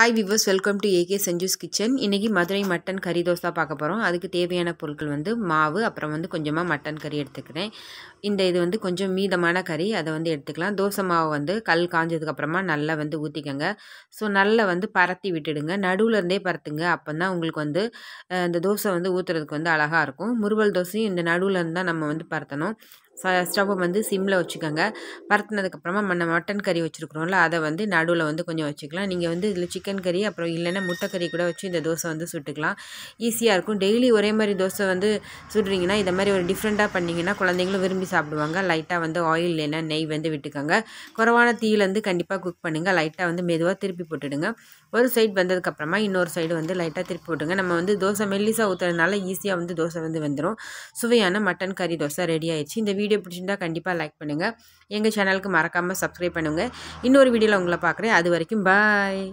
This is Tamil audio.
hi viewers welcome to AK Sanju's kitchen இன்றைக்கி மதுரை மட்டன் கறி தோசை பார்க்க போகிறோம் அதுக்கு தேவையான பொருட்கள் வந்து மாவு அப்புறம் வந்து கொஞ்சமாக மட்டன் கறி எடுத்துக்கிறேன் இந்த இது வந்து கொஞ்சம் மீதமான கறி அதை வந்து எடுத்துக்கலாம் தோசை மாவு வந்து கல் காஞ்சதுக்கப்புறமா நல்லா வந்து ஊற்றிக்கோங்க ஸோ நல்லா வந்து பரத்தி விட்டுடுங்க நடுவில் இருந்தே பரத்துங்க அப்போ தான் உங்களுக்கு வந்து இந்த தோசை வந்து ஊற்றுறதுக்கு வந்து அழகாக இருக்கும் முருவல் தோசையும் இந்த நடுவில் இருந்தால் நம்ம வந்து பரத்தணும் ஸ்டவ்வை வந்து சிம்மில் வச்சுக்கோங்க பரத்துனதுக்கப்புறமா நம்ம மட்டன் கறி வச்சுருக்குறோம்ல அதை வந்து நடுவில் வந்து கொஞ்சம் வச்சுக்கலாம் நீங்கள் வந்து இதில் சிக்கன் கறி அப்புறம் இல்லைன்னா முட்டை கறி கூட வச்சு இந்த தோசை வந்து சுட்டுக்கலாம் ஈஸியாக இருக்கும் டெய்லி ஒரே மாதிரி தோசை வந்து சுடுறீங்கன்னா இந்த மாதிரி ஒரு டிஃப்ரெண்ட்டாக பண்ணிங்கன்னா குழந்தைங்களும் விரும்பி சாப்பிடுவாங்க லைட்டாக வந்து ஆயில் இல்லைன்னா நெய் வந்து விட்டுக்கோங்க குறவான தீயிலேருந்து கண்டிப்பாக குக் பண்ணுங்கள் லைட்டாக வந்து மெதுவாக திருப்பி போட்டுடுங்க ஒரு சைடு வந்ததுக்கப்புறமா இன்னொரு சைடு வந்து லைட்டாக திருப்பி போட்டுங்க நம்ம வந்து தோசை மெல்லிசாக ஊற்றுறதுனால ஈஸியாக வந்து தோசை வந்து வந்துடும் சுவையான மட்டன் கறி தோசை ரெடி ஆயிடுச்சு இந்த வீடியோ வீடியோ பிடிச்சிருந்தா கண்டிப்பாக லைக் பண்ணுங்கள் எங்கள் சேனலுக்கு மறக்காமல் சப்ஸ்கிரைப் பண்ணுங்கள் இன்னொரு வீடியோவில் உங்களை பார்க்குறேன் அது வரைக்கும் பாய்